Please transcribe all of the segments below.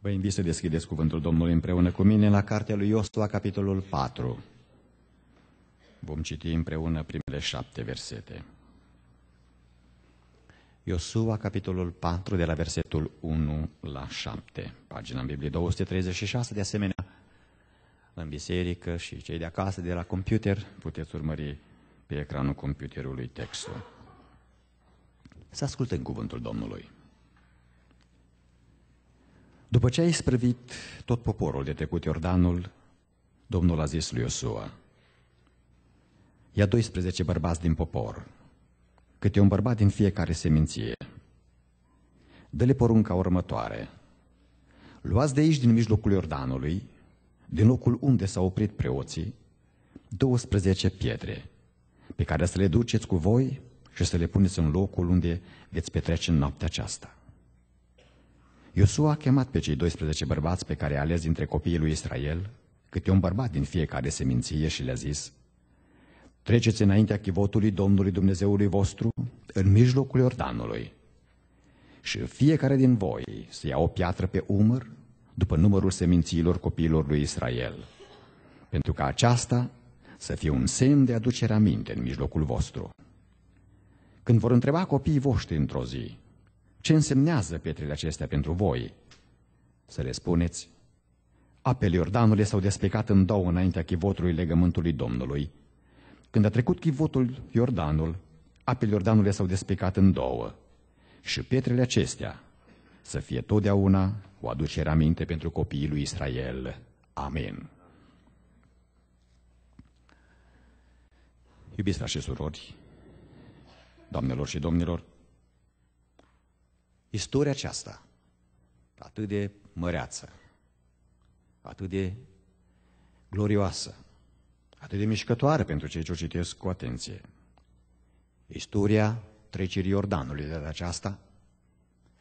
Vă invit să deschideți cuvântul Domnului împreună cu mine la cartea lui Iosua, capitolul 4. Vom citi împreună primele șapte versete. Iosua, capitolul 4, de la versetul 1 la 7, pagina în Biblie 236, de asemenea, în biserică și cei de acasă, de la computer, puteți urmări pe ecranul computerului textul. Să ascultăm cuvântul Domnului. După ce a isprăvit tot poporul de trecut Iordanul, Domnul a zis lui Iosua, Ia 12 bărbați din popor, câte un bărbat din fiecare seminție. Dă-le porunca următoare. Luați de aici, din mijlocul Iordanului, din locul unde s-au oprit preoții, 12 pietre, pe care să le duceți cu voi și să le puneți în locul unde veți petrece în noaptea aceasta. Iosua a chemat pe cei 12 bărbați pe care i-a ales dintre copiii lui Israel, câte un bărbat din fiecare seminție și le-a zis, Treceți înaintea chivotului Domnului Dumnezeului vostru în mijlocul Iordanului și fiecare din voi să ia o piatră pe umăr după numărul semințiilor copiilor lui Israel, pentru ca aceasta să fie un semn de aducere aminte în mijlocul vostru. Când vor întreba copiii voștri într-o zi, ce însemnează pietrele acestea pentru voi? Să le spuneți, apele Iordanului s-au despecat în două înaintea chivotului legământului Domnului. Când a trecut chivotul Iordanul, apele Iordanului s-au despecat în două și pietrele acestea să fie totdeauna o aducere aminte pentru copiii lui Israel. Amen. Iubiți frați și surori, doamnelor și domnilor, istoria aceasta, atât de măreață, atât de glorioasă, atât de mișcătoare pentru cei ce o citesc cu atenție. Istoria trecerii Iordanului de aceasta,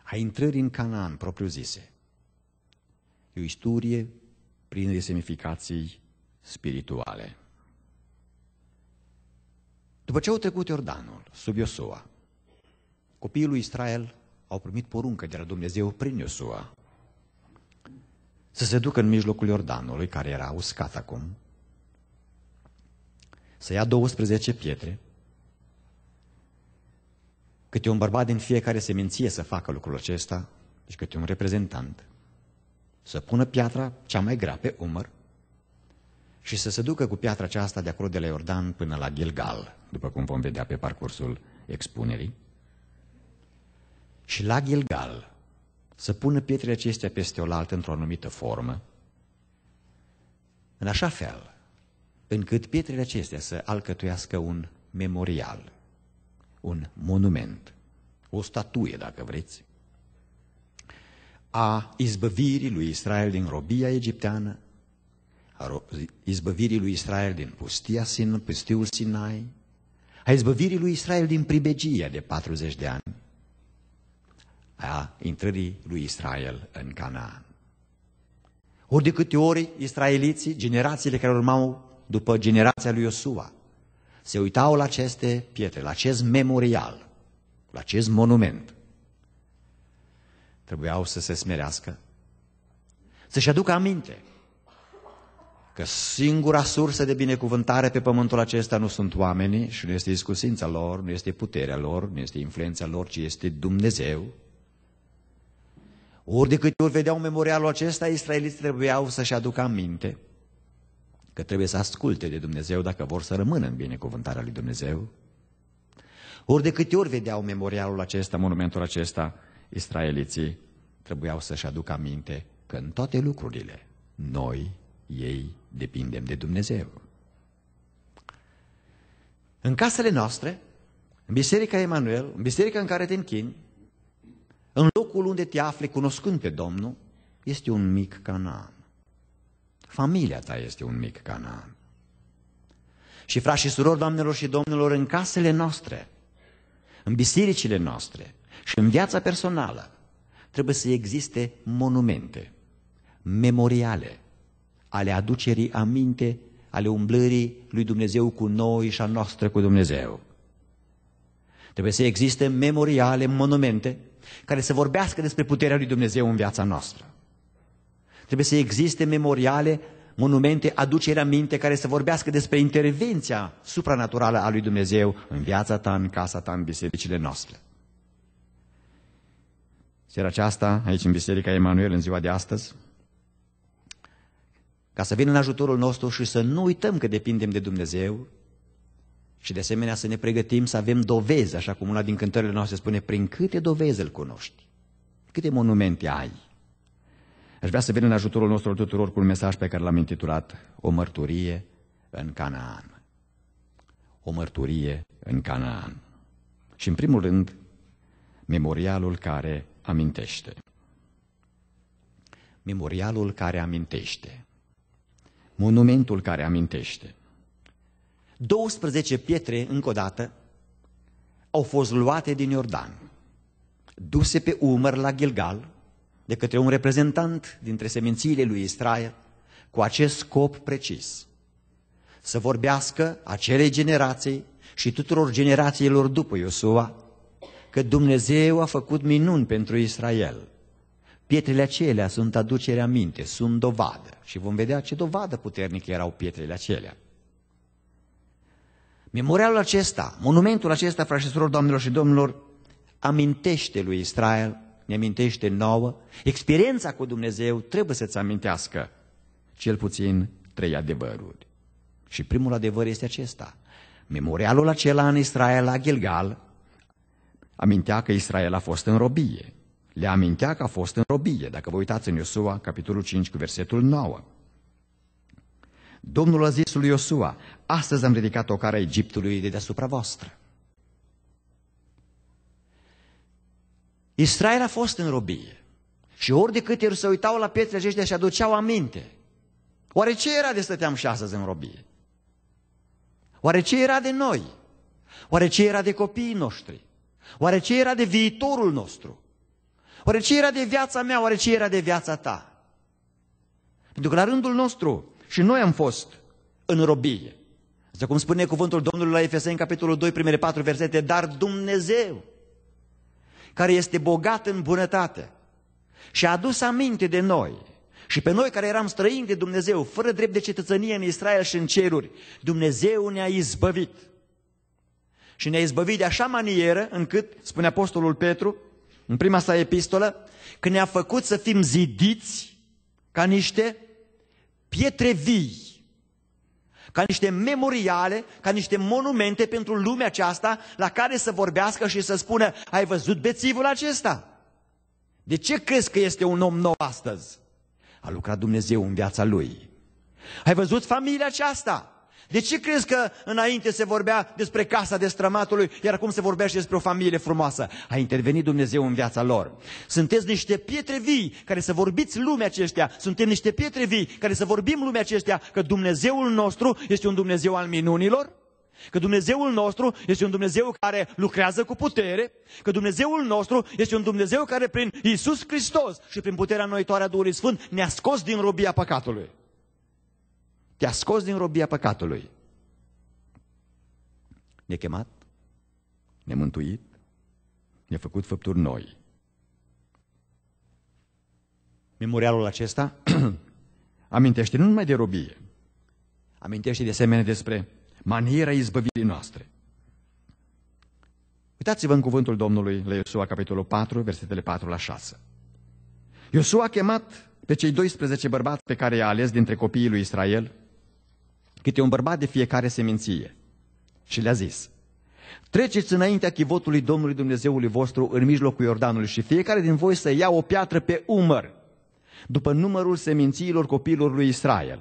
a intrării în Canaan propriu-zise. E o istorie plină de semnificații spirituale. După ce au trecut Iordanul, sub Iosua, copiii lui Israel au primit poruncă de la Dumnezeu prin Iosua să se ducă în mijlocul Iordanului, care era uscat acum, să ia 12 pietre, câte un bărbat din fiecare seminție să facă lucrul acesta, și câte un reprezentant, să pună piatra cea mai grea pe umăr și să se ducă cu piatra aceasta de acolo de la Iordan până la Gilgal, după cum vom vedea pe parcursul expunerii și la Gilgal să pună pietrele acestea peste oaltă într-o anumită formă, în așa fel încât pietrele acestea să alcătuiască un memorial, un monument, o statuie, dacă vreți, a izbăvirii lui Israel din robia egipteană, a izbăvirii lui Israel din pustia Sin, pustiul Sinai, a izbăvirii lui Israel din pribegia de 40 de ani, a intrării lui Israel în Canaan. Ori de câte ori israeliții, generațiile care urmau după generația lui Iosua, se uitau la aceste pietre, la acest memorial, la acest monument, trebuiau să se smerească, să-și aducă aminte că singura sursă de binecuvântare pe pământul acesta nu sunt oamenii și nu este iscusința lor, nu este puterea lor, nu este influența lor, ci este Dumnezeu ori de câte ori vedeau memorialul acesta, israeliții trebuiau să-și aducă aminte că trebuie să asculte de Dumnezeu dacă vor să rămână în binecuvântarea lui Dumnezeu. Ori de câte ori vedeau memorialul acesta, monumentul acesta, israeliții trebuiau să-și aducă aminte că în toate lucrurile noi, ei, depindem de Dumnezeu. În casele noastre, în Biserica Emanuel, în biserica în care te închini, în locul unde te afli cunoscând pe Domnul, este un mic Canaan. Familia ta este un mic Canaan. Și frați și surori, doamnelor și domnilor, în casele noastre, în bisericile noastre și în viața personală, trebuie să existe monumente, memoriale, ale aducerii aminte, ale umblării lui Dumnezeu cu noi și a noastră cu Dumnezeu. Trebuie să existe memoriale, monumente, care să vorbească despre puterea lui Dumnezeu în viața noastră. Trebuie să existe memoriale, monumente, aduceri minte care să vorbească despre intervenția supranaturală a lui Dumnezeu în viața ta, în casa ta, în bisericile noastre. Seara aceasta, aici în Biserica Emanuel, în ziua de astăzi, ca să vină în ajutorul nostru și să nu uităm că depindem de Dumnezeu, și de asemenea să ne pregătim să avem dovezi, așa cum una din cântările noastre spune, prin câte dovezi îl cunoști, câte monumente ai. Aș vrea să vin în ajutorul nostru tuturor cu un mesaj pe care l-am intitulat O mărturie în Canaan. O mărturie în Canaan. Și în primul rând, memorialul care amintește. Memorialul care amintește. Monumentul care amintește. 12 pietre, încă o dată, au fost luate din Iordan, duse pe umăr la Gilgal, de către un reprezentant dintre semințiile lui Israel, cu acest scop precis, să vorbească acelei generații și tuturor generațiilor după Iosua, că Dumnezeu a făcut minuni pentru Israel. Pietrele acelea sunt aducerea minte, sunt dovadă. Și vom vedea ce dovadă puternică erau pietrele acelea. Memorialul acesta, monumentul acesta, frașesorilor, doamnelor și domnilor, amintește lui Israel, ne amintește nouă, experiența cu Dumnezeu trebuie să-ți amintească cel puțin trei adevăruri. Și primul adevăr este acesta. Memorialul acela în Israel la Gilgal amintea că Israel a fost în robie. Le amintea că a fost în robie, dacă vă uitați în Iosua, capitolul 5, cu versetul 9. Domnul a zis lui Iosua, astăzi am ridicat o cara Egiptului de deasupra voastră. Israel a fost în robie și ori de câte ori se uitau la pietre aceștia și aduceau aminte. Oare ce era de stăteam și astăzi în robie? Oare ce era de noi? Oare ce era de copiii noștri? Oare ce era de viitorul nostru? Oare ce era de viața mea? Oare ce era de viața ta? Pentru că la rândul nostru și noi am fost în robie. Asta cum spune cuvântul Domnului la Efeseni, capitolul 2, primele patru versete, dar Dumnezeu, care este bogat în bunătate și a adus aminte de noi și pe noi care eram străini de Dumnezeu, fără drept de cetățenie în Israel și în ceruri, Dumnezeu ne-a izbăvit. Și ne-a izbăvit de așa manieră încât, spune Apostolul Petru, în prima sa epistolă, că ne-a făcut să fim zidiți ca niște pietre vii, ca niște memoriale, ca niște monumente pentru lumea aceasta la care să vorbească și să spună, ai văzut bețivul acesta? De ce crezi că este un om nou astăzi? A lucrat Dumnezeu în viața lui. Ai văzut familia aceasta? De ce crezi că înainte se vorbea despre casa destrămatului, iar acum se vorbește despre o familie frumoasă? A intervenit Dumnezeu în viața lor. Sunteți niște pietre vii care să vorbiți lumea aceștia, suntem niște pietre vii care să vorbim lumea aceștia că Dumnezeul nostru este un Dumnezeu al minunilor, Că Dumnezeul nostru este un Dumnezeu care lucrează cu putere, că Dumnezeul nostru este un Dumnezeu care prin Isus Hristos și prin puterea noitoare a Duhului Sfânt ne-a scos din robia păcatului. Te-a scos din robia păcatului. Ne chemat, ne mântuit, ne făcut făpturi noi. Memorialul acesta amintește nu numai de robie, amintește de asemenea despre maniera izbăvirii noastre. Uitați-vă în cuvântul Domnului la Iosua, capitolul 4, versetele 4 la 6. Iosua a chemat pe cei 12 bărbați pe care i-a ales dintre copiii lui Israel câte un bărbat de fiecare seminție. Și le-a zis, treceți înaintea chivotului Domnului Dumnezeului vostru în mijlocul Iordanului și fiecare din voi să ia o piatră pe umăr, după numărul semințiilor copiilor lui Israel,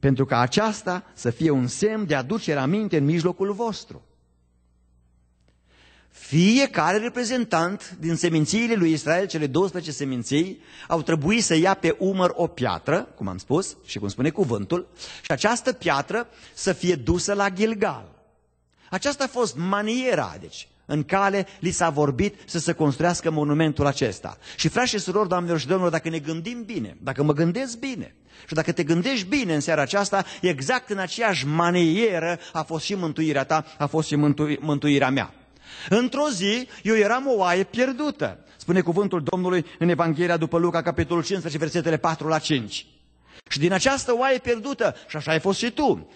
pentru ca aceasta să fie un semn de aducere aminte în mijlocul vostru. Fiecare reprezentant din semințiile lui Israel, cele 12 seminții, au trebuit să ia pe umăr o piatră, cum am spus și cum spune cuvântul, și această piatră să fie dusă la Gilgal. Aceasta a fost maniera, deci, în cale li s-a vorbit să se construiască monumentul acesta. Și frați și surori, doamnelor și domnilor, dacă ne gândim bine, dacă mă gândesc bine și dacă te gândești bine în seara aceasta, exact în aceeași manieră a fost și mântuirea ta, a fost și mântuirea mea. Într-o zi, eu eram o oaie pierdută. Spune cuvântul Domnului în Evanghelia după Luca, capitolul 15, versetele 4 la 5. Și din această oaie pierdută, și așa ai fost și tu,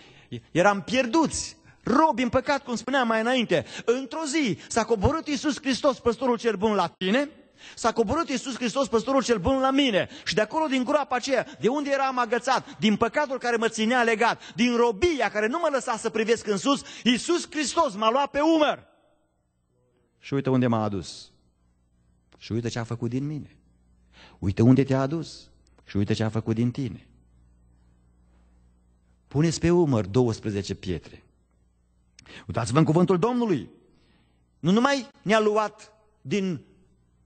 eram pierduți, robi în păcat, cum spuneam mai înainte. Într-o zi s-a coborât Iisus Hristos, păstorul cel bun la tine, S-a coborât Iisus Hristos, păstorul cel bun la mine și de acolo din groapa aceea, de unde eram agățat, din păcatul care mă ținea legat, din robia care nu mă lăsa să privesc în sus, Iisus Hristos m-a luat pe umăr și uite unde m-a adus. Și uite ce a făcut din mine. Uite unde te-a adus și uite ce a făcut din tine. Puneți pe umăr 12 pietre. Uitați-vă în cuvântul Domnului. Nu numai ne-a luat din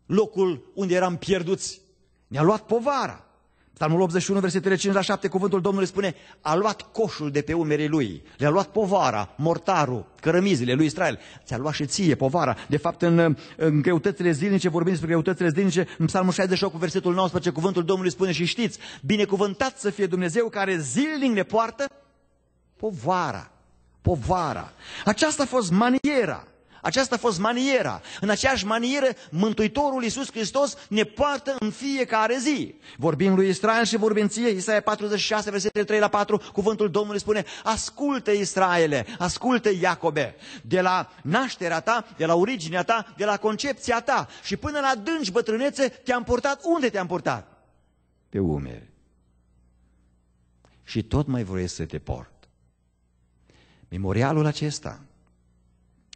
locul unde eram pierduți, ne-a luat povara. Psalmul 81, versetele 5 la 7, cuvântul Domnului spune, a luat coșul de pe umerii lui, le-a luat povara, mortarul, cărămizile lui Israel, ți-a luat și ție povara. De fapt, în, în greutățile zilnice, vorbim despre greutățile zilnice, în Psalmul 68, versetul 19, cuvântul Domnului spune și știți, binecuvântat să fie Dumnezeu care zilnic ne poartă povara, povara. Aceasta a fost maniera aceasta a fost maniera. În aceeași manieră, Mântuitorul Iisus Hristos ne poartă în fiecare zi. Vorbim lui Israel și vorbim ție, Isaia 46, versetele 3 la 4, cuvântul Domnului spune, ascultă Israele, ascultă Iacobe, de la nașterea ta, de la originea ta, de la concepția ta și până la dânci bătrânețe te-am portat, unde te-am portat? Pe umeri. Și tot mai vrei să te port. Memorialul acesta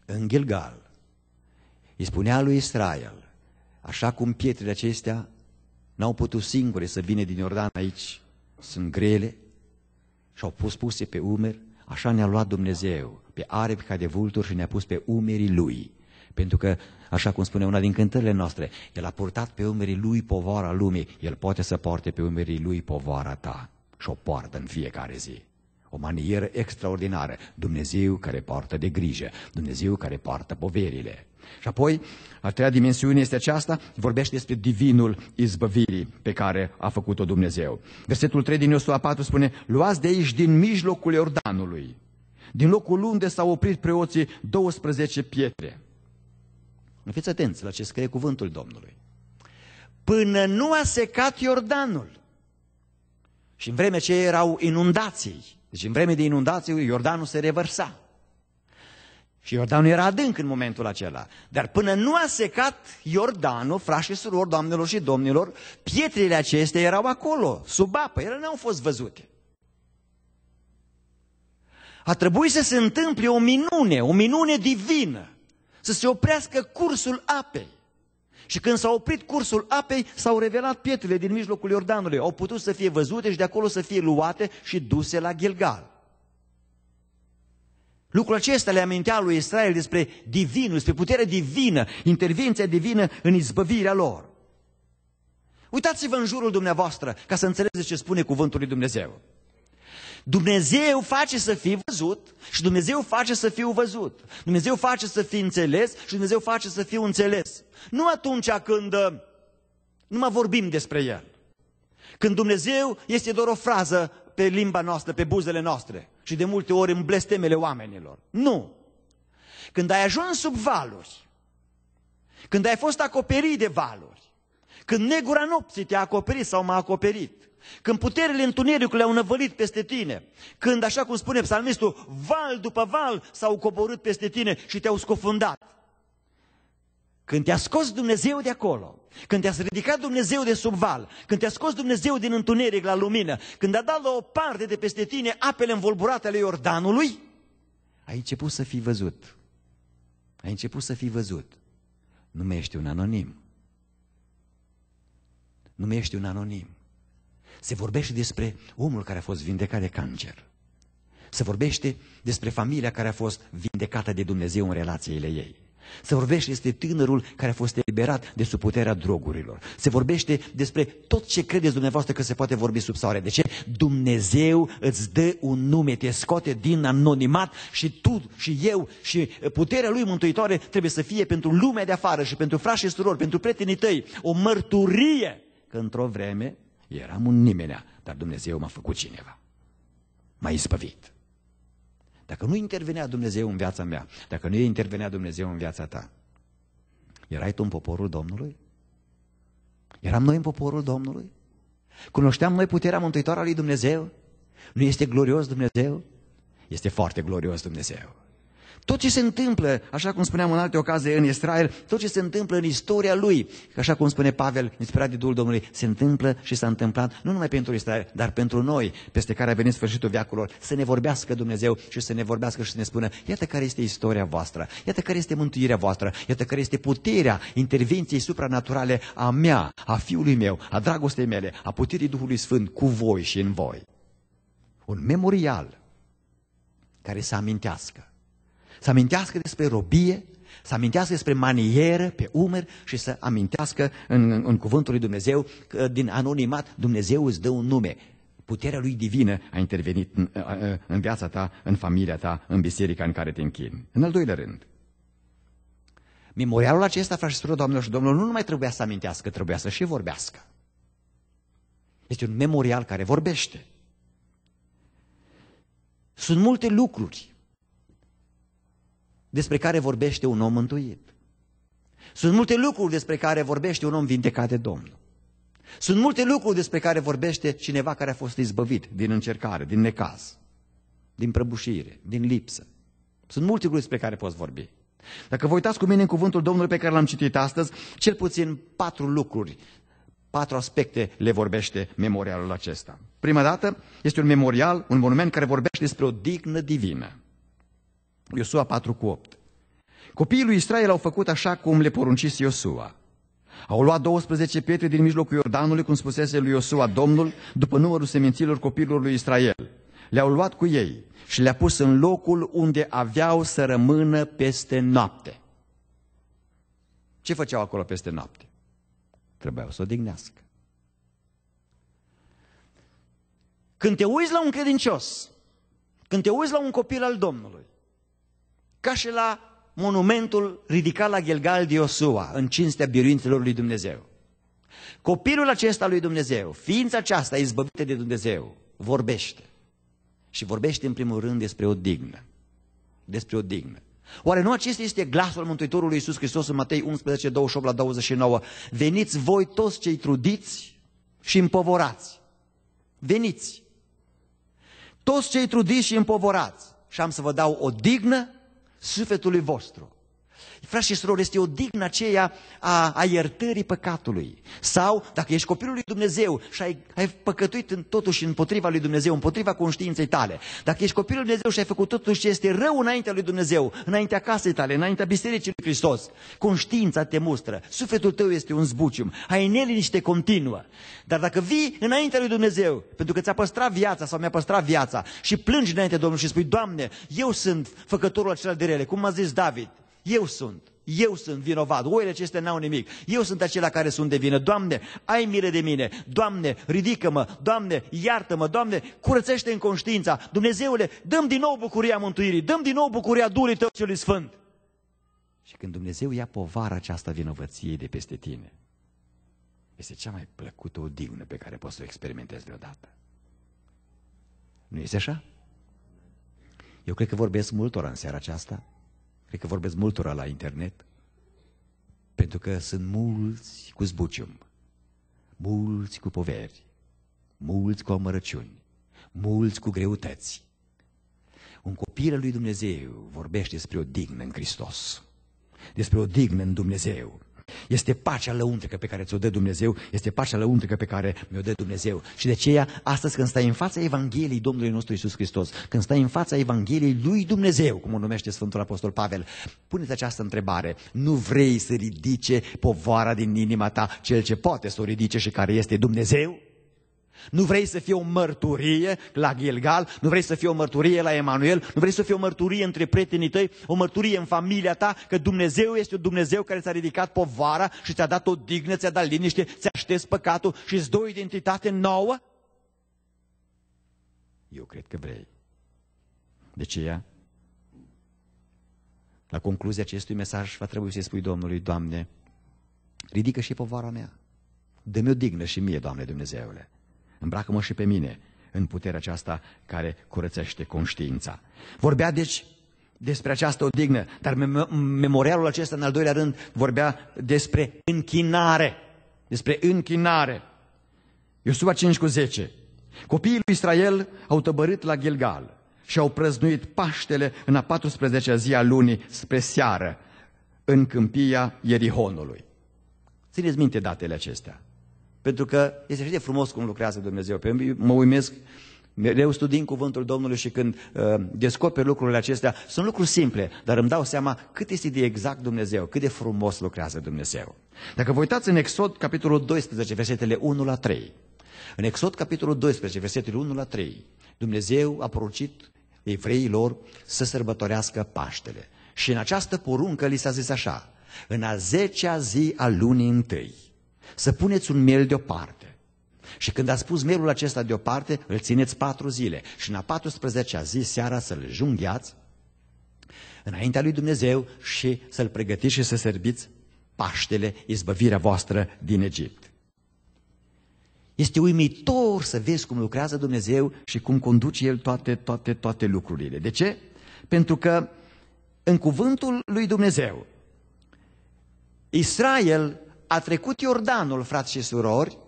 în Gilgal, îi spunea lui Israel, așa cum pietrele acestea n-au putut singure să vină din Iordan aici, sunt grele, și-au pus puse pe umeri, așa ne-a luat Dumnezeu, pe aripi ca de vulturi și ne-a pus pe umerii Lui. Pentru că, așa cum spune una din cântările noastre, El a purtat pe umerii Lui povara lumii, El poate să poarte pe umerii Lui povara ta și o poartă în fiecare zi o manieră extraordinară. Dumnezeu care poartă de grijă, Dumnezeu care poartă poverile. Și apoi, a treia dimensiune este aceasta, vorbește despre divinul izbăvirii pe care a făcut-o Dumnezeu. Versetul 3 din Iosua 4 spune, luați de aici din mijlocul Iordanului, din locul unde s-au oprit preoții 12 pietre. Nu fiți atenți la ce scrie cuvântul Domnului. Până nu a secat Iordanul. Și în vreme ce erau inundații, deci în vreme de inundații Iordanul se revărsa. Și Iordanul era adânc în momentul acela. Dar până nu a secat Iordanul, frașii și surori, doamnelor și domnilor, pietrele acestea erau acolo, sub apă, ele n-au fost văzute. A trebuit să se întâmple o minune, o minune divină, să se oprească cursul apei. Și când s-a oprit cursul apei, s-au revelat pietrele din mijlocul Iordanului. Au putut să fie văzute și de acolo să fie luate și duse la Gilgal. Lucrul acesta le amintea lui Israel despre divinul, despre puterea divină, intervenția divină în izbăvirea lor. Uitați-vă în jurul dumneavoastră ca să înțelegeți ce spune cuvântul lui Dumnezeu. Dumnezeu face să fii văzut și Dumnezeu face să fiu văzut. Dumnezeu face să fii înțeles și Dumnezeu face să fiu înțeles. Nu atunci când uh, nu mai vorbim despre El. Când Dumnezeu este doar o frază pe limba noastră, pe buzele noastre și de multe ori în blestemele oamenilor. Nu! Când ai ajuns sub valuri, când ai fost acoperit de valuri, când negura nopții te-a acoperit sau m-a acoperit, când puterile întunericului au năvălit peste tine, când, așa cum spune psalmistul, val după val s-au coborât peste tine și te-au scofundat, când te-a scos Dumnezeu de acolo, când te-a ridicat Dumnezeu de sub val, când te-a scos Dumnezeu din întuneric la lumină, când a dat la o parte de peste tine apele învolburate ale Iordanului, ai început să fii văzut. Ai început să fii văzut. Nu mai ești un anonim. Nu mai ești un anonim. Se vorbește despre omul care a fost vindecat de cancer. Se vorbește despre familia care a fost vindecată de Dumnezeu în relațiile ei. Se vorbește despre tânărul care a fost eliberat de sub puterea drogurilor. Se vorbește despre tot ce credeți dumneavoastră că se poate vorbi sub soare. De ce? Dumnezeu îți dă un nume, te scoate din anonimat și tu și eu și puterea lui mântuitoare trebuie să fie pentru lumea de afară și pentru frașii și surori, pentru prietenii tăi, o mărturie că într-o vreme Eram un nimenea, dar Dumnezeu m-a făcut cineva. M-a ispăvit. Dacă nu intervenea Dumnezeu în viața mea, dacă nu intervenea Dumnezeu în viața ta, erai tu în poporul Domnului? Eram noi în poporul Domnului? Cunoșteam noi puterea mântuitoare a lui Dumnezeu? Nu este glorios Dumnezeu? Este foarte glorios Dumnezeu. Tot ce se întâmplă, așa cum spuneam în alte ocazii în Israel, tot ce se întâmplă în istoria lui, așa cum spune Pavel, inspirat de Duhul Domnului, se întâmplă și s-a întâmplat nu numai pentru Israel, dar pentru noi, peste care a venit sfârșitul veacurilor, să ne vorbească Dumnezeu și să ne vorbească și să ne spună, iată care este istoria voastră, iată care este mântuirea voastră, iată care este puterea intervenției supranaturale a mea, a fiului meu, a dragostei mele, a puterii Duhului Sfânt cu voi și în voi. Un memorial care să amintească să amintească despre robie, să amintească despre manieră pe umeri și să amintească în, în, în cuvântul lui Dumnezeu că din anonimat Dumnezeu îți dă un nume. Puterea lui divină a intervenit în, în viața ta, în familia ta, în biserica în care te închini. În al doilea rând, memorialul acesta, frate și sură, doamnelor și domnilor, nu numai trebuia să amintească, trebuia să și vorbească. Este un memorial care vorbește. Sunt multe lucruri despre care vorbește un om mântuit. Sunt multe lucruri despre care vorbește un om vindecat de Domnul. Sunt multe lucruri despre care vorbește cineva care a fost izbăvit din încercare, din necaz, din prăbușire, din lipsă. Sunt multe lucruri despre care poți vorbi. Dacă vă uitați cu mine în cuvântul Domnului pe care l-am citit astăzi, cel puțin patru lucruri, patru aspecte le vorbește memorialul acesta. Prima dată este un memorial, un monument care vorbește despre o dignă divină. Iosua 4 cu 8. Copiii lui Israel au făcut așa cum le poruncise Iosua. Au luat 12 pietre din mijlocul Iordanului, cum spusese lui Iosua Domnul, după numărul seminților copiilor lui Israel. Le-au luat cu ei și le-a pus în locul unde aveau să rămână peste noapte. Ce făceau acolo peste noapte? Trebuiau să o dignească. Când te uiți la un credincios, când te uiți la un copil al Domnului, ca și la monumentul ridicat la Gilgal de Iosua, în cinstea biruințelor lui Dumnezeu. Copilul acesta lui Dumnezeu, ființa aceasta izbăvită de Dumnezeu, vorbește. Și vorbește în primul rând despre o dignă. Despre o dignă. Oare nu acesta este glasul Mântuitorului Iisus Hristos în Matei 11, 28 la 29? Veniți voi toți cei trudiți și împovorați. Veniți! Toți cei trudiți și împovorați. Și am să vă dau o dignă sufletului vostru. Frați și surori, este o dignă aceea a, a iertării păcatului. Sau, dacă ești copilul lui Dumnezeu și ai, ai păcătuit în, totuși împotriva lui Dumnezeu, împotriva conștiinței tale, dacă ești copilul lui Dumnezeu și ai făcut totuși ce este rău înaintea lui Dumnezeu, înaintea casei tale, înaintea bisericii lui Hristos, conștiința te mustră, sufletul tău este un zbucium, ai neliniște continuă. Dar dacă vii înaintea lui Dumnezeu, pentru că ți-a păstrat viața sau mi-a păstrat viața și plângi înainte Domnului și spui, Doamne, eu sunt făcătorul acela de rele, cum a zis David, eu sunt. Eu sunt vinovat, oile acestea n-au nimic. Eu sunt acela care sunt de vină. Doamne, ai mire de mine. Doamne, ridică-mă. Doamne, iartă-mă. Doamne, curățește în conștiința. Dumnezeule, dăm din nou bucuria mântuirii. Dăm din nou bucuria Duhului Tău celui Sfânt. Și când Dumnezeu ia povara aceasta vinovăției de peste tine, este cea mai plăcută odihnă pe care poți să o experimentezi vreodată. Nu este așa? Eu cred că vorbesc multora în seara aceasta cred că vorbesc multora la internet, pentru că sunt mulți cu zbucium, mulți cu poveri, mulți cu amărăciuni, mulți cu greutăți. Un copil al lui Dumnezeu vorbește despre o dignă în Hristos, despre o dignă în Dumnezeu, este pacea lăuntrică pe care ți-o dă Dumnezeu, este pacea lăuntrică pe care mi-o dă Dumnezeu. Și de aceea, astăzi când stai în fața Evangheliei Domnului nostru Isus Hristos, când stai în fața Evangheliei lui Dumnezeu, cum o numește Sfântul Apostol Pavel, pune această întrebare. Nu vrei să ridice povara din inima ta cel ce poate să o ridice și care este Dumnezeu? Nu vrei să fie o mărturie la Gilgal, nu vrei să fie o mărturie la Emanuel, nu vrei să fie o mărturie între prietenii tăi, o mărturie în familia ta, că Dumnezeu este un Dumnezeu care ți-a ridicat povara și ți-a dat o dignă, ți-a dat liniște, ți-a șters păcatul și îți dă o identitate nouă? Eu cred că vrei. De ea? la concluzia acestui mesaj va trebui să-i spui Domnului, Doamne, ridică și povara mea. Dă-mi o dignă și mie, Doamne Dumnezeule. Îmbracă-mă și pe mine în puterea aceasta care curățește conștiința. Vorbea deci despre această odihnă, dar memorialul acesta în al doilea rând vorbea despre închinare, despre închinare. Iosua 5 cu 10. Copiii lui Israel au tăbărât la Gilgal și au prăznuit Paștele în a 14-a zi a lunii spre seară, în câmpia Ierihonului. Țineți minte datele acestea. Pentru că este și de frumos cum lucrează Dumnezeu. Pe mă uimesc Mereu studiind cuvântul Domnului și când uh, descoper lucrurile acestea, sunt lucruri simple, dar îmi dau seama cât este de exact Dumnezeu, cât de frumos lucrează Dumnezeu. Dacă vă uitați în Exod, capitolul 12, versetele 1 la 3, în Exod, capitolul 12, versetele 1 la 3, Dumnezeu a poruncit evreilor să sărbătorească Paștele. Și în această poruncă li s-a zis așa, în a zecea zi a lunii întâi, să puneți un miel deoparte. Și când ați pus mielul acesta deoparte, îl țineți patru zile. Și în a 14-a zi, seara, să-l junghiați înaintea lui Dumnezeu și să-l pregătiți și să serviți Paștele, izbăvirea voastră din Egipt. Este uimitor să vezi cum lucrează Dumnezeu și cum conduce El toate, toate, toate lucrurile. De ce? Pentru că în cuvântul lui Dumnezeu, Israel a trecut Iordanul, frați și surori,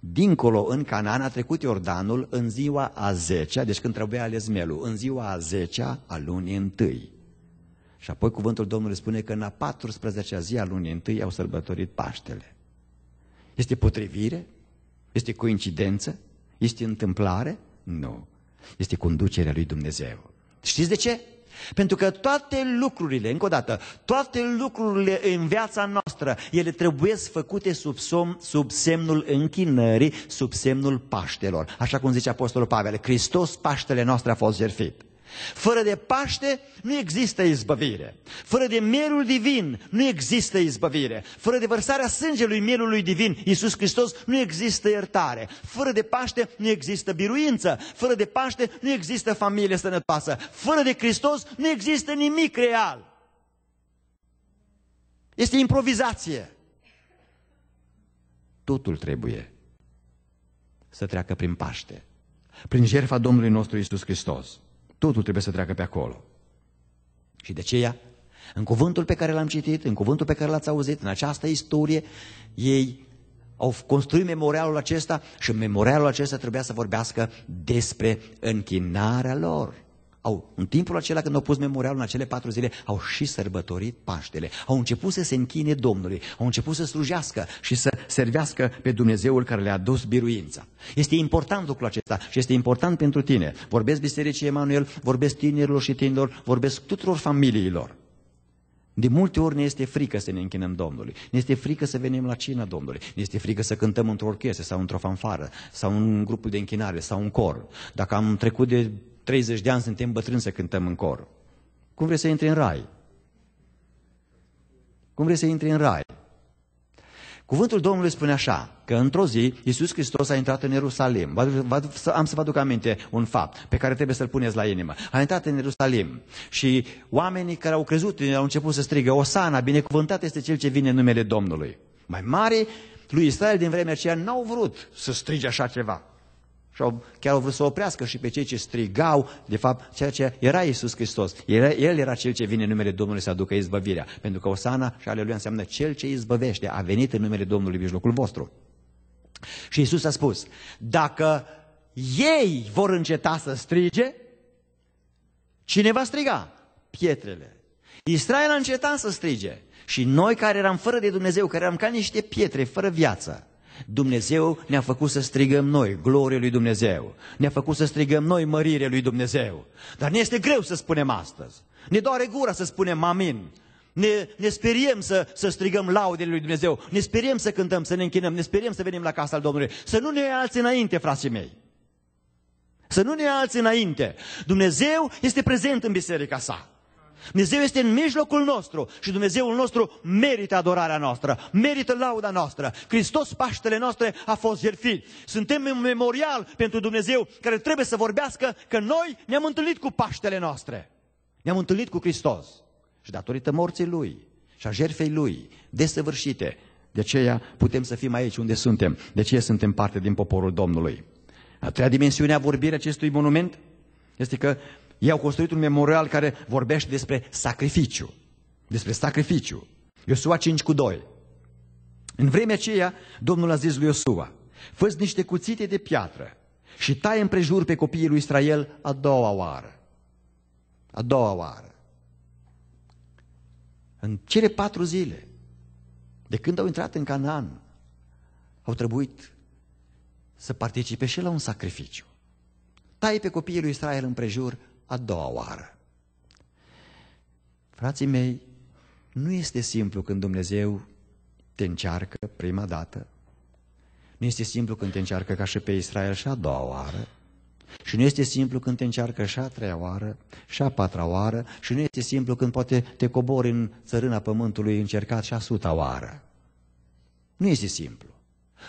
dincolo în Canaan a trecut Iordanul în ziua a 10 deci când trebuia ales melul, în ziua a 10 a lunii întâi. Și apoi cuvântul Domnului spune că în a 14-a zi a lunii întâi au sărbătorit Paștele. Este potrivire? Este coincidență? Este întâmplare? Nu. Este conducerea lui Dumnezeu. Știți de ce? Pentru că toate lucrurile, încă o dată, toate lucrurile în viața noastră, ele trebuie făcute sub, som, sub semnul închinării, sub semnul Paștelor. Așa cum zice Apostolul Pavel, Hristos Paștele noastre a fost jertfit. Fără de Paște nu există izbăvire. Fără de mielul divin nu există izbăvire. Fără de vărsarea sângelui mielului divin Iisus Hristos nu există iertare. Fără de Paște nu există biruință. Fără de Paște nu există familie sănătoasă. Fără de Hristos nu există nimic real. Este improvizație. Totul trebuie să treacă prin Paște, prin jertfa Domnului nostru Iisus Hristos. Totul trebuie să treacă pe acolo. Și de aceea, în cuvântul pe care l-am citit, în cuvântul pe care l-ați auzit, în această istorie, ei au construit memorialul acesta și memorialul acesta trebuia să vorbească despre închinarea lor au, în timpul acela când au pus memorialul în acele patru zile, au și sărbătorit Paștele. Au început să se închine Domnului, au început să slujească și să servească pe Dumnezeul care le-a dus biruința. Este important lucrul acesta și este important pentru tine. Vorbesc Bisericii Emanuel, vorbesc tinerilor și tinerilor, vorbesc tuturor familiilor. De multe ori ne este frică să ne închinăm Domnului, ne este frică să venim la cina Domnului, ne este frică să cântăm într-o orchestră sau într-o fanfară sau în grupul de închinare sau un cor. Dacă am trecut de 30 de ani suntem bătrâni să cântăm în cor. Cum vrei să intri în rai? Cum vrei să intri în rai? Cuvântul Domnului spune așa, că într-o zi Iisus Hristos a intrat în Ierusalim. Am să vă aduc aminte un fapt pe care trebuie să-l puneți la inimă. A intrat în Ierusalim și oamenii care au crezut au început să strigă, Osana, binecuvântat este cel ce vine în numele Domnului. Mai mari lui Israel din vremea aceea n-au vrut să strige așa ceva. Și au, chiar au vrut să oprească și pe cei ce strigau, de fapt, ceea ce era Iisus Hristos. El, el era cel ce vine în numele Domnului să aducă izbăvirea. Pentru că Osana și Aleluia înseamnă cel ce izbăvește, a venit în numele Domnului în mijlocul vostru. Și Iisus a spus, dacă ei vor înceta să strige, cine va striga? Pietrele. Israel a încetat să strige. Și noi care eram fără de Dumnezeu, care eram ca niște pietre, fără viață, Dumnezeu ne-a făcut să strigăm noi glorie lui Dumnezeu. Ne-a făcut să strigăm noi mărire lui Dumnezeu. Dar ne este greu să spunem astăzi. Ne doare gura să spunem amin. Ne, ne speriem să, să strigăm laudele lui Dumnezeu. Ne speriem să cântăm, să ne închinăm. Ne speriem să venim la casa al Domnului. Să nu ne alți înainte, frații mei. Să nu ne alți înainte. Dumnezeu este prezent în biserica sa. Dumnezeu este în mijlocul nostru și Dumnezeul nostru merită adorarea noastră, merită lauda noastră. Hristos, Paștele noastre, a fost jertfit. Suntem un memorial pentru Dumnezeu care trebuie să vorbească că noi ne-am întâlnit cu Paștele noastre. Ne-am întâlnit cu Hristos și datorită morții Lui și a jertfei Lui, desăvârșite, de aceea putem să fim aici unde suntem, de aceea suntem parte din poporul Domnului. A treia dimensiune a vorbirii acestui monument este că ei au construit un memorial care vorbește despre sacrificiu. Despre sacrificiu. Iosua 5 cu 2. În vremea aceea, Domnul a zis lui Iosua, fă niște cuțite de piatră și tai împrejur pe copiii lui Israel a doua oară. A doua oară. În cele patru zile, de când au intrat în Canaan, au trebuit să participe și la un sacrificiu. Tai pe copiii lui Israel împrejur a doua oară. Frații mei, nu este simplu când Dumnezeu te încearcă prima dată. Nu este simplu când te încearcă ca și pe Israel și a doua oară. Și nu este simplu când te încearcă și a treia oară, și a patra oară, și nu este simplu când poate te cobori în țărâna pământului încercat și a suta oară. Nu este simplu.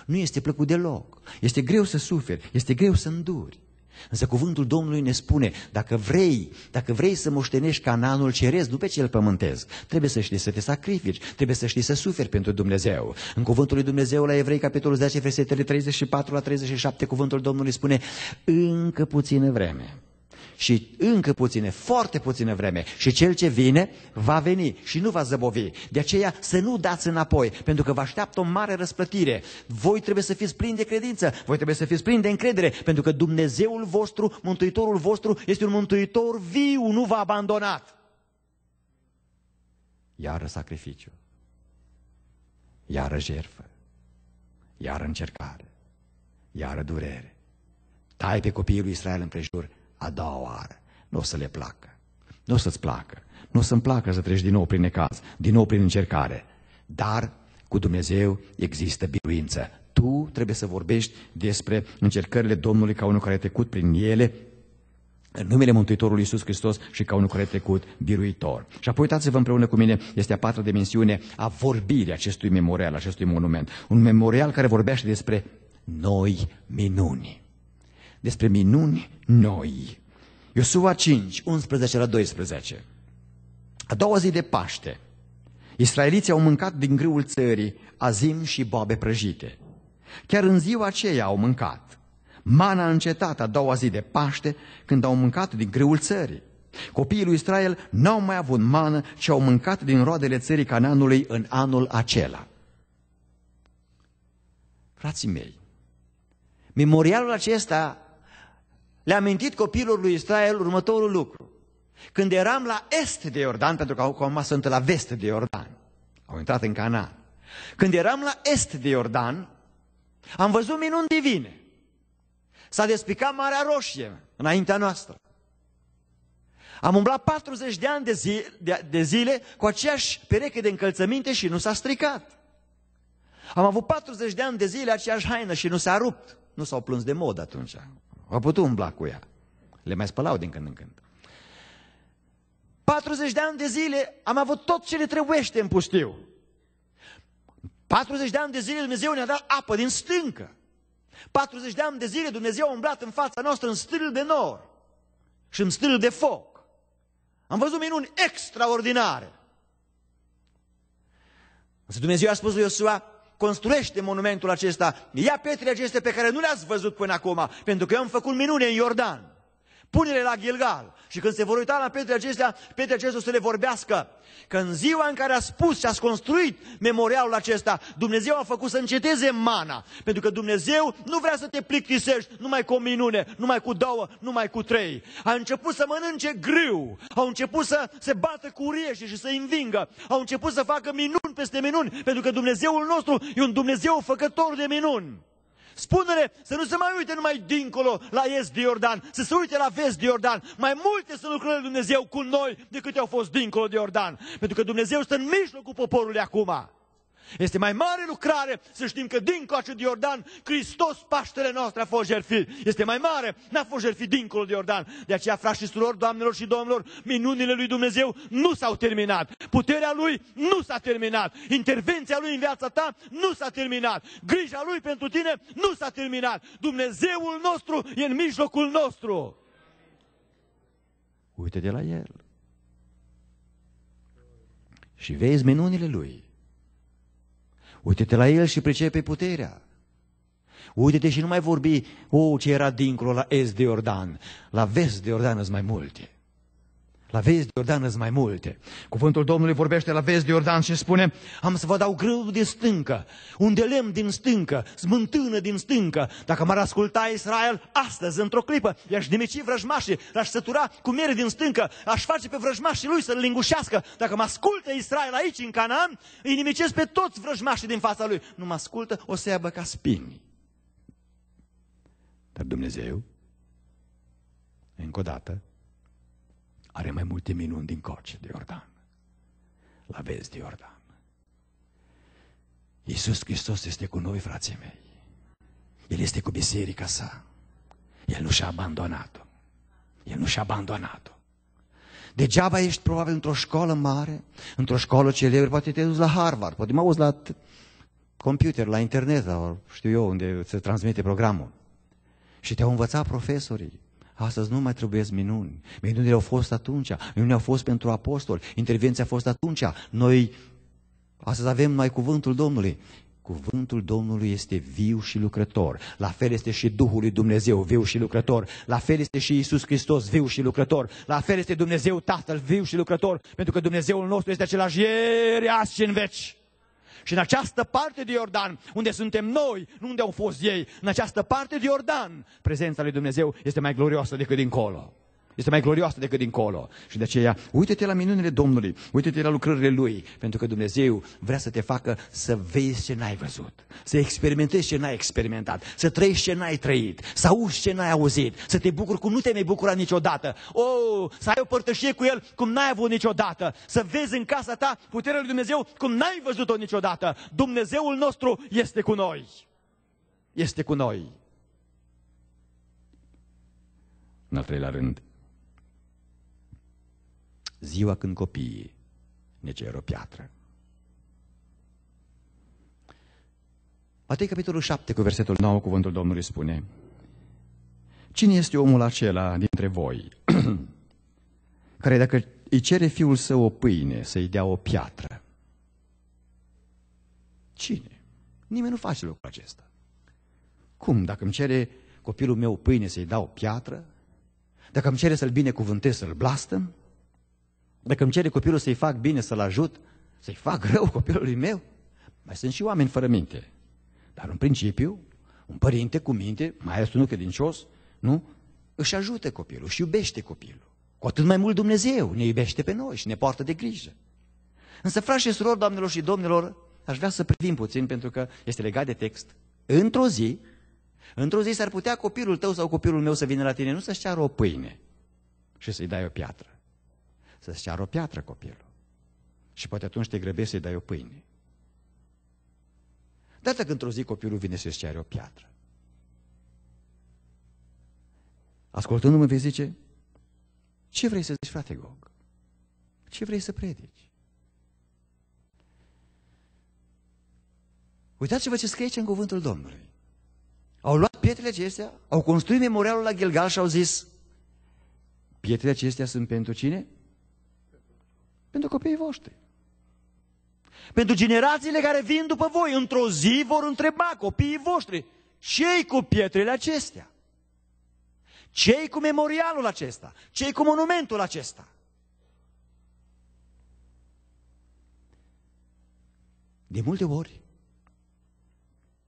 Nu este plăcut deloc. Este greu să suferi, este greu să înduri. Însă cuvântul Domnului ne spune, dacă vrei, dacă vrei să moștenești cananul ceresc, nu pe cel pământesc, trebuie să știi să te sacrifici, trebuie să știi să suferi pentru Dumnezeu. În cuvântul lui Dumnezeu la Evrei, capitolul 10, versetele 34 la 37, cuvântul Domnului spune, încă puțină vreme și încă puține, foarte puține vreme. Și cel ce vine, va veni și nu va zăbovi. De aceea să nu dați înapoi, pentru că vă așteaptă o mare răsplătire. Voi trebuie să fiți plini de credință, voi trebuie să fiți plini de încredere, pentru că Dumnezeul vostru, Mântuitorul vostru, este un Mântuitor viu, nu v-a abandonat. Iară sacrificiu, iară jerfă, iară încercare, iară durere. Tai pe copiii lui Israel împrejur a doua oară. Nu o să le placă. Nu o să-ți placă. Nu o să-mi placă să treci din nou prin necaz, din nou prin încercare. Dar cu Dumnezeu există biruință. Tu trebuie să vorbești despre încercările Domnului ca unul care a trecut prin ele, în numele Mântuitorului Iisus Hristos și ca unul care a trecut biruitor. Și apoi uitați-vă împreună cu mine, este a patra dimensiune a vorbirii acestui memorial, acestui monument. Un memorial care vorbește despre noi minuni despre minuni noi. Iosua 5, 11 la 12. A doua zi de Paște, Israeliții au mâncat din grâul țării azim și boabe prăjite. Chiar în ziua aceea au mâncat. Mana a încetat a doua zi de Paște când au mâncat din grâul țării. Copiii lui Israel n-au mai avut mană, ci au mâncat din roadele țării Cananului în anul acela. Frații mei, memorialul acesta le-a mintit copilul lui Israel următorul lucru. Când eram la est de Iordan, pentru că acum sunt la vest de Iordan, au intrat în Canaan. Când eram la est de Iordan, am văzut minuni divine. S-a despicat Marea Roșie înaintea noastră. Am umblat 40 de ani de, zi, de, de zile cu aceeași pereche de încălțăminte și nu s-a stricat. Am avut 40 de ani de zile aceeași haină și nu s-a rupt. Nu s-au plâns de mod atunci. Au putut umbla cu ea. Le mai spălau din când în când. 40 de ani de zile am avut tot ce le trebuiește în pustiu. 40 de ani de zile Dumnezeu ne-a dat apă din stâncă. 40 de ani de zile Dumnezeu a umblat în fața noastră în stil de nor și în stil de foc. Am văzut minuni extraordinare. Însă Dumnezeu a spus lui Iosua, construiește monumentul acesta. Ia pietrele acestea pe care nu le-ați văzut până acum, pentru că eu am făcut minune în Iordan. Pune-le la Gilgal. Și când se vor uita la pietre acestea, pietre acestea o să le vorbească. Că în ziua în care a spus și a construit memorialul acesta, Dumnezeu a făcut să înceteze mana. Pentru că Dumnezeu nu vrea să te plictisești numai cu o minune, numai cu două, numai cu trei. A început să mănânce grâu, au început să se bată cu urieșe și să-i învingă, au început să facă minuni peste minuni, pentru că Dumnezeul nostru e un Dumnezeu făcător de minuni. Spune-le să nu se mai uite numai dincolo la est de Iordan, să se uite la vest de Iordan. Mai multe sunt lucrările Dumnezeu cu noi decât au fost dincolo de Iordan. Pentru că Dumnezeu stă în mijlocul poporului acum. Este mai mare lucrare să știm că dincoace de Iordan, Hristos, Paștele noastră, a fost jertfit. Este mai mare, n-a fost jertfit dincolo de Iordan. De aceea, frați și surori, doamnelor și domnilor, minunile lui Dumnezeu nu s-au terminat. Puterea lui nu s-a terminat. Intervenția lui în viața ta nu s-a terminat. Grija lui pentru tine nu s-a terminat. Dumnezeul nostru e în mijlocul nostru. Uite de la el. Și vezi minunile lui. Uite-te la el și pricepe puterea. Uite-te și nu mai vorbi, o, oh, ce era dincolo la est de Iordan, la vest de Iordan sunt mai multe. La vezi de Iordan îți mai multe. Cuvântul Domnului vorbește la vezi de Iordan și spune, am să vă dau grâu de stâncă, un de lemn din stâncă, smântână din stâncă. Dacă m-ar asculta Israel astăzi, într-o clipă, i-aș nimici vrăjmașii, l-aș sătura cu miere din stâncă, aș face pe vrăjmașii lui să-l lingușească. Dacă mă ascultă Israel aici, în Canaan, îi nimicesc pe toți vrăjmașii din fața lui. Nu mă ascultă, o să iabă ca spini. Dar Dumnezeu, încă o dată, are mai multe minuni din coace de Iordan. La vezi de Iordan. Iisus Hristos este cu noi, frații mei. El este cu biserica sa. El nu și-a abandonat-o. El nu și-a abandonat-o. Degeaba ești probabil într-o școală mare, într-o școală celebră, poate te duci la Harvard, poate mă auzi la computer, la internet, sau știu eu unde se transmite programul. Și te-au învățat profesorii. Astăzi nu mai trebuie minuni. Minunile au fost atunci, minunile au fost pentru apostoli, intervenția a fost atunci. Noi astăzi avem mai cuvântul Domnului. Cuvântul Domnului este viu și lucrător. La fel este și Duhul lui Dumnezeu, viu și lucrător. La fel este și Isus Hristos, viu și lucrător. La fel este Dumnezeu Tatăl, viu și lucrător. Pentru că Dumnezeul nostru este același ieri, azi și în veci. Și în această parte de Iordan, unde suntem noi, nu unde au fost ei, în această parte de Iordan, prezența lui Dumnezeu este mai glorioasă decât dincolo. Este mai glorioasă decât dincolo. Și de aceea, uite-te la minunile Domnului, uite-te la lucrările Lui, pentru că Dumnezeu vrea să te facă să vezi ce n-ai văzut, să experimentezi ce n-ai experimentat, să trăiești ce n-ai trăit, să auzi ce n-ai auzit, să te bucuri cum nu te mai bucura niciodată. O, oh, să ai o părtășie cu El cum n-ai avut niciodată, să vezi în casa ta puterea lui Dumnezeu cum n-ai văzut-o niciodată. Dumnezeul nostru este cu noi. Este cu noi. În al treilea rând, ziua când copiii ne cer o piatră. Matei capitolul 7 cu versetul 9 cuvântul Domnului spune Cine este omul acela dintre voi care dacă îi cere fiul său o pâine să-i dea o piatră? Cine? Nimeni nu face lucrul acesta. Cum? Dacă îmi cere copilul meu pâine să-i dau piatră? Dacă îmi cere să-l binecuvântez, să-l blastăm? Dacă îmi cere copilul să-i fac bine, să-l ajut, să-i fac rău copilului meu, mai sunt și oameni fără minte. Dar în principiu, un părinte cu minte, mai ales unul credincios, nu? Își ajută copilul, își iubește copilul. Cu atât mai mult Dumnezeu ne iubește pe noi și ne poartă de grijă. Însă, frați și surori, doamnelor și domnilor, aș vrea să privim puțin pentru că este legat de text. Într-o zi, într-o zi s-ar putea copilul tău sau copilul meu să vină la tine, nu să-și ceară o pâine și să-i dai o piatră să-ți ceară o piatră copilul. Și poate atunci te grăbești să-i dai o pâine. Dată când o zi copilul vine să-ți ceară o piatră. Ascultându-mă vei zice, ce vrei să zici, frate Gog? Ce vrei să predici? Uitați-vă ce scrie aici în cuvântul Domnului. Au luat pietrele acestea, au construit memorialul la Gilgal și au zis, pietrele acestea sunt pentru cine? Pentru copiii voștri. Pentru generațiile care vin după voi, într-o zi vor întreba copiii voștri, cei cu pietrele acestea? cei cu memorialul acesta? cei cu monumentul acesta? De multe ori,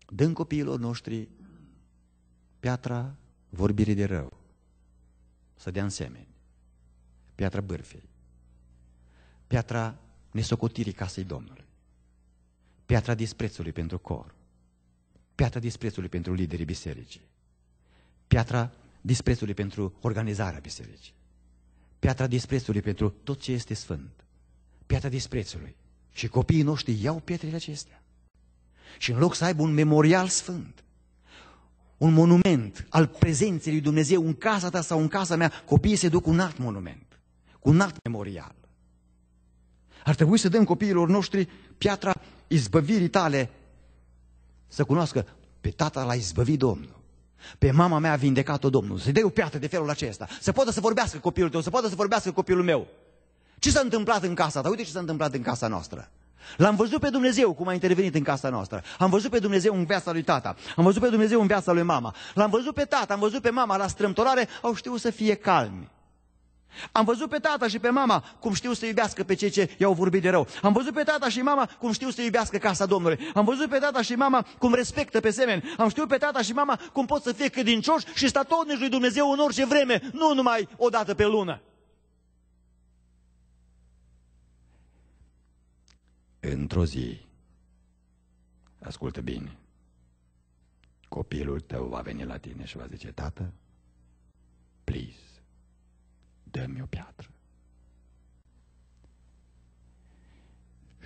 dăm copiilor noștri piatra vorbirii de rău, să dea în semeni, piatra bârfei, piatra nesocotirii casei Domnului, piatra disprețului pentru cor, piatra disprețului pentru liderii bisericii, piatra disprețului pentru organizarea bisericii, piatra disprețului pentru tot ce este sfânt, piatra disprețului. Și copiii noștri iau pietrele acestea. Și în loc să aibă un memorial sfânt, un monument al prezenței lui Dumnezeu în casa ta sau în casa mea, copiii se duc cu un alt monument, cu un alt memorial. Ar trebui să dăm copiilor noștri piatra izbăvirii tale, să cunoască pe tata l-a izbăvit Domnul. Pe mama mea a vindecat-o Domnul. Să-i dai o piatră de felul acesta. Să poată să vorbească copilul tău, să poată să vorbească copilul meu. Ce s-a întâmplat în casa ta? Uite ce s-a întâmplat în casa noastră. L-am văzut pe Dumnezeu cum a intervenit în casa noastră. Am văzut pe Dumnezeu în viața lui tata. Am văzut pe Dumnezeu în viața lui mama. L-am văzut pe tata, am văzut pe mama la strâmtorare, au știut să fie calmi. Am văzut pe tata și pe mama cum știu să iubească pe cei ce i-au vorbit de rău. Am văzut pe tata și mama cum știu să iubească casa Domnului. Am văzut pe tata și mama cum respectă pe semeni. Am știut pe tata și mama cum pot să fie credincioși și statornici lui Dumnezeu în orice vreme, nu numai o dată pe lună. Într-o zi, ascultă bine, copilul tău va veni la tine și va zice, tată, please, dă-mi o piatră.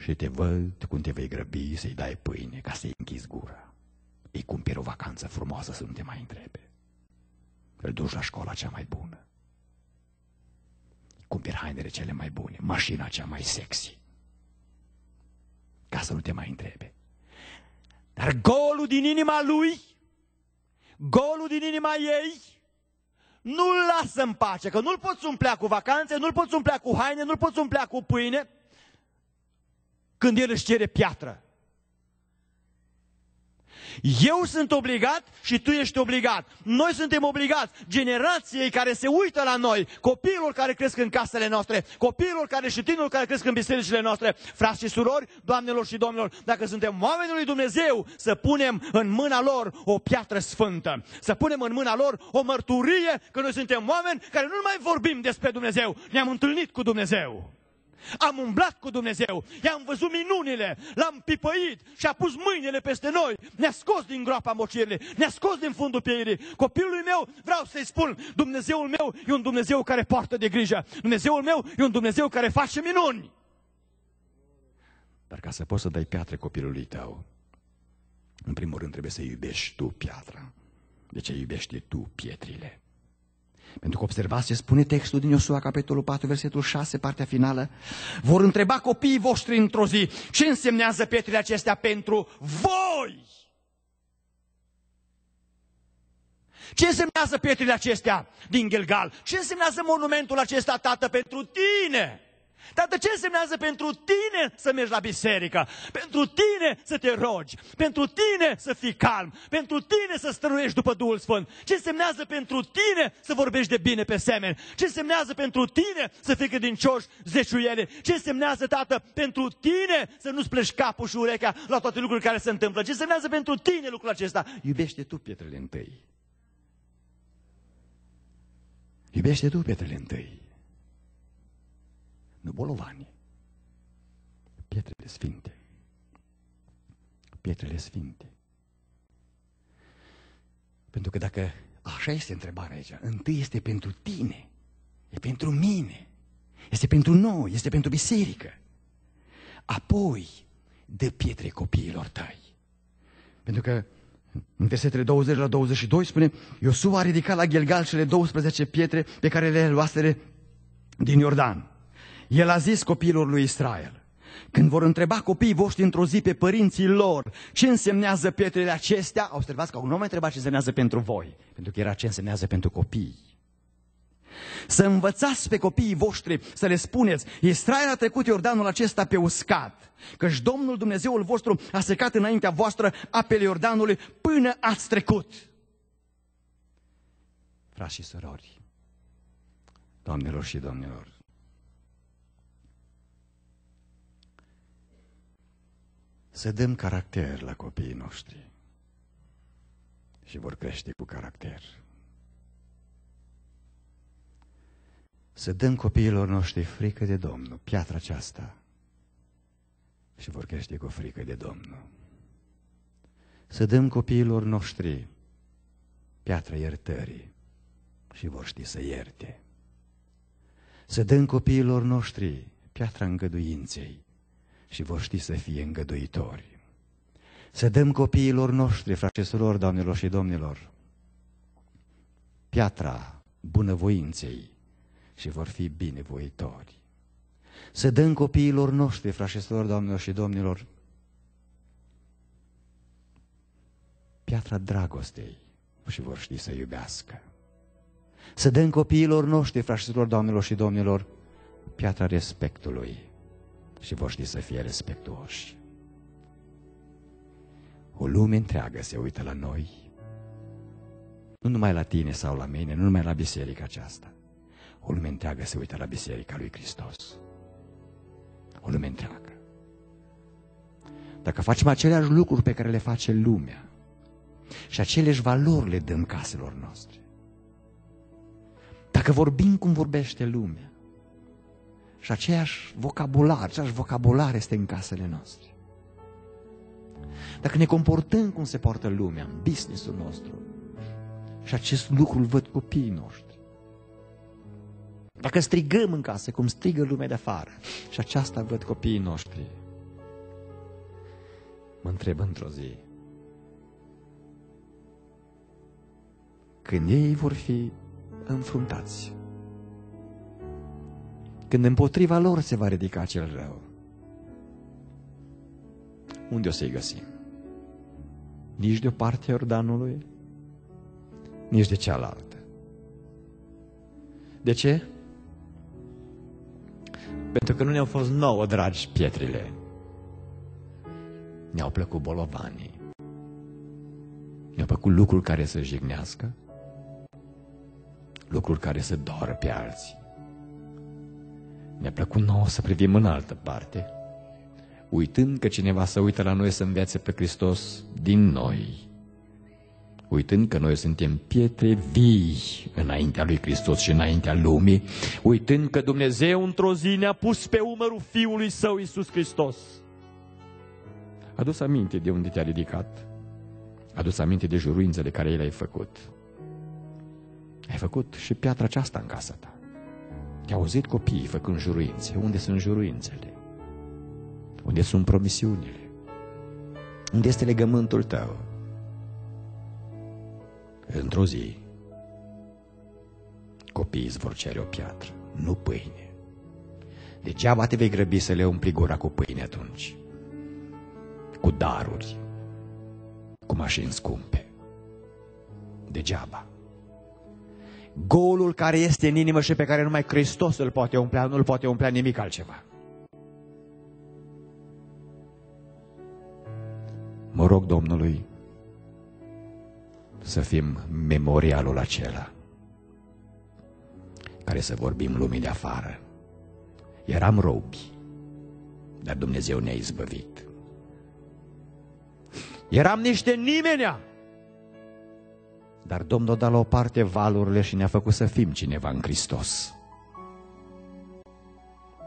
Și te văd cum te vei grăbi să-i dai pâine ca să-i închizi gura. Îi cumpere o vacanță frumoasă să nu te mai întrebe. Îl duci la școala cea mai bună. cumpere hainele cele mai bune, mașina cea mai sexy. Ca să nu te mai întrebe. Dar golul din inima lui, golul din inima ei, nu-l lasă în pace, că nu-l poți umplea cu vacanțe, nu-l poți umplea cu haine, nu-l poți umplea cu pâine, când el își cere piatră. Eu sunt obligat și tu ești obligat. Noi suntem obligați, generației care se uită la noi, copiilor care cresc în casele noastre, copiilor care și tinerilor care cresc în bisericile noastre, frați și surori, doamnelor și domnilor, dacă suntem oameni lui Dumnezeu, să punem în mâna lor o piatră sfântă, să punem în mâna lor o mărturie că noi suntem oameni care nu mai vorbim despre Dumnezeu, ne-am întâlnit cu Dumnezeu. Am umblat cu Dumnezeu, i-am văzut minunile, l-am pipăit și a pus mâinile peste noi, ne-a scos din groapa mocirii, ne-a scos din fundul pieirii. Copilului meu vreau să-i spun, Dumnezeul meu e un Dumnezeu care poartă de grijă, Dumnezeul meu e un Dumnezeu care face minuni. Dar ca să poți să dai piatre copilului tău, în primul rând trebuie să iubești tu piatra. De ce iubești tu pietrile? Pentru că observați ce spune textul din Iosua, capitolul 4, versetul 6, partea finală. Vor întreba copiii voștri într-o zi ce însemnează pietrele acestea pentru voi. Ce însemnează pietrele acestea din Gilgal? Ce însemnează monumentul acesta, tată, pentru tine? Tată, ce însemnează pentru tine să mergi la biserică? Pentru tine să te rogi? Pentru tine să fii calm? Pentru tine să străluiești după Duhul Sfânt? Ce însemnează pentru tine să vorbești de bine pe semeni? Ce însemnează pentru tine să fii credincioși zeciuiele? Ce însemnează, Tată, pentru tine să nu-ți pleci capul și urechea la toate lucrurile care se întâmplă? Ce însemnează pentru tine lucrul acesta? Iubește tu pietrele întâi. Iubește tu pietrele întâi nu bolovani, pietrele sfinte, pietrele sfinte. Pentru că dacă așa este întrebarea aici, întâi este pentru tine, e pentru mine, este pentru noi, este pentru biserică. Apoi dă pietre copiilor tăi. Pentru că în versetele 20 la 22 spune Iosua a ridicat la Gilgal cele 12 pietre pe care le luasele din Iordan. El a zis copiilor lui Israel, când vor întreba copiii voștri într-o zi pe părinții lor ce însemnează pietrele acestea, observați că nu mai întreba ce însemnează pentru voi, pentru că era ce însemnează pentru copii. Să învățați pe copiii voștri să le spuneți, Israel a trecut Iordanul acesta pe uscat, căci Domnul Dumnezeul vostru a secat înaintea voastră apele Iordanului până ați trecut. Frați și surori, doamnelor și domnilor, să dăm caracter la copiii noștri și vor crește cu caracter. Să dăm copiilor noștri frică de Domnul, piatra aceasta, și vor crește cu frică de Domnul. Să dăm copiilor noștri piatra iertării și vor ști să ierte. Să dăm copiilor noștri piatra îngăduinței și vor ști să fie îngăduitori. Să dăm copiilor noștri, frate doamnelor și domnilor, piatra bunăvoinței și vor fi binevoitori. Să dăm copiilor noștri, frate doamnelor și domnilor, piatra dragostei și vor ști să iubească. Să dăm copiilor noștri, frașilor, doamnelor și domnilor, piatra respectului și vor ști să fie respectuoși. O lume întreagă se uită la noi, nu numai la tine sau la mine, nu numai la biserica aceasta. O lume întreagă se uită la biserica lui Hristos. O lume întreagă. Dacă facem aceleași lucruri pe care le face lumea și aceleași valori le dăm caselor noastre, dacă vorbim cum vorbește lumea, și aceeași vocabular, aceeași vocabular este în casele noastre. Dacă ne comportăm cum se poartă lumea, în businessul nostru, și acest lucru îl văd copiii noștri. Dacă strigăm în casă cum strigă lumea de afară, și aceasta văd copiii noștri. Mă întreb într-o zi, când ei vor fi înfruntați când împotriva lor se va ridica cel rău. Unde o să-i găsim? Nici de o parte a Iordanului, nici de cealaltă. De ce? Pentru că nu ne-au fost nouă dragi pietrele. Ne-au plăcut bolovanii. Ne-au plăcut lucruri care să jignească, lucruri care să doară pe alții mi-a plăcut nouă să privim în altă parte, uitând că cineva să uită la noi să învețe pe Hristos din noi, uitând că noi suntem pietre vii înaintea lui Hristos și înaintea lumii, uitând că Dumnezeu într-o zi ne-a pus pe umărul Fiului Său, Iisus Hristos. Adus aminte de unde te-a ridicat, adus aminte de juruințele care El ai făcut. Ai făcut și piatra aceasta în casa ta. Te auzit copiii făcând juruințe. Unde sunt juruințele? Unde sunt promisiunile? Unde este legământul tău? Într-o zi, copiii îți vor cere o piatră, nu pâine. Degeaba te vei grăbi să le umpli gura cu pâine atunci, cu daruri, cu mașini scumpe. Degeaba golul care este în inimă și pe care numai Hristos îl poate umplea, nu îl poate umplea nimic altceva. Mă rog Domnului să fim memorialul acela care să vorbim lumii de afară. Eram robi, dar Dumnezeu ne-a izbăvit. Eram niște nimenea dar Domnul a dat la o parte valurile și ne-a făcut să fim cineva în Hristos.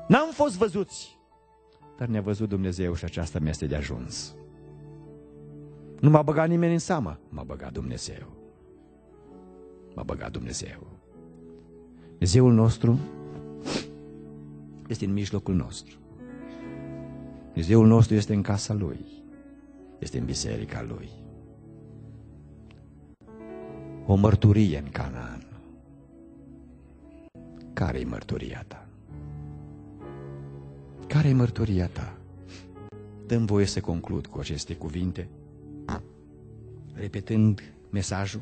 N-am fost văzuți, dar ne-a văzut Dumnezeu și aceasta mi-este de ajuns. Nu m-a băgat nimeni în seamă, m-a băgat Dumnezeu. M-a băgat Dumnezeu. Dumnezeul nostru este în mijlocul nostru. Dumnezeul nostru este în casa Lui, este în biserica Lui o mărturie în Canaan. Care-i mărturia ta? Care-i mărturia ta? Dăm voie să conclud cu aceste cuvinte, repetând mesajul.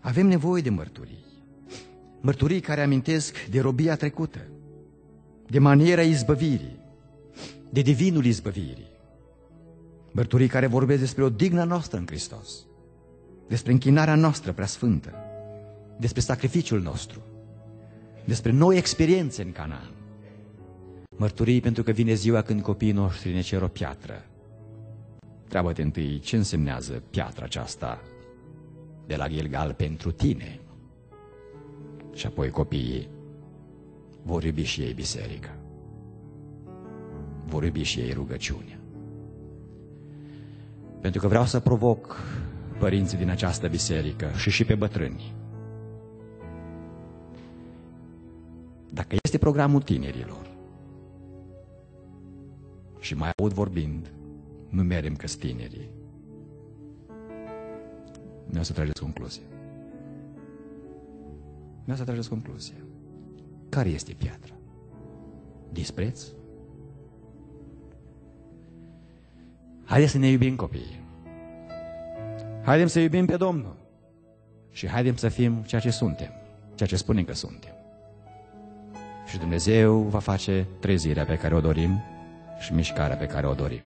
Avem nevoie de mărturii. Mărturii care amintesc de robia trecută, de maniera izbăvirii, de divinul izbăvirii. Mărturii care vorbesc despre o digna noastră în Hristos despre închinarea noastră prea sfântă, despre sacrificiul nostru, despre noi experiențe în Canaan. Mărturii pentru că vine ziua când copiii noștri ne cer o piatră. Treabă-te întâi ce însemnează piatra aceasta de la Gilgal pentru tine. Și apoi copiii vor iubi și ei biserica. Vor iubi și ei rugăciunea. Pentru că vreau să provoc părinții din această biserică și și pe bătrâni. Dacă este programul tinerilor și mai aud vorbind, nu merem că tinerii. Nu o să trageți concluzie. Nu o să trageți concluzie. Care este piatra? Dispreț? Haideți să ne iubim copiii. Haidem să iubim pe Domnul și haidem să fim ceea ce suntem, ceea ce spunem că suntem. Și Dumnezeu va face trezirea pe care o dorim și mișcarea pe care o dorim.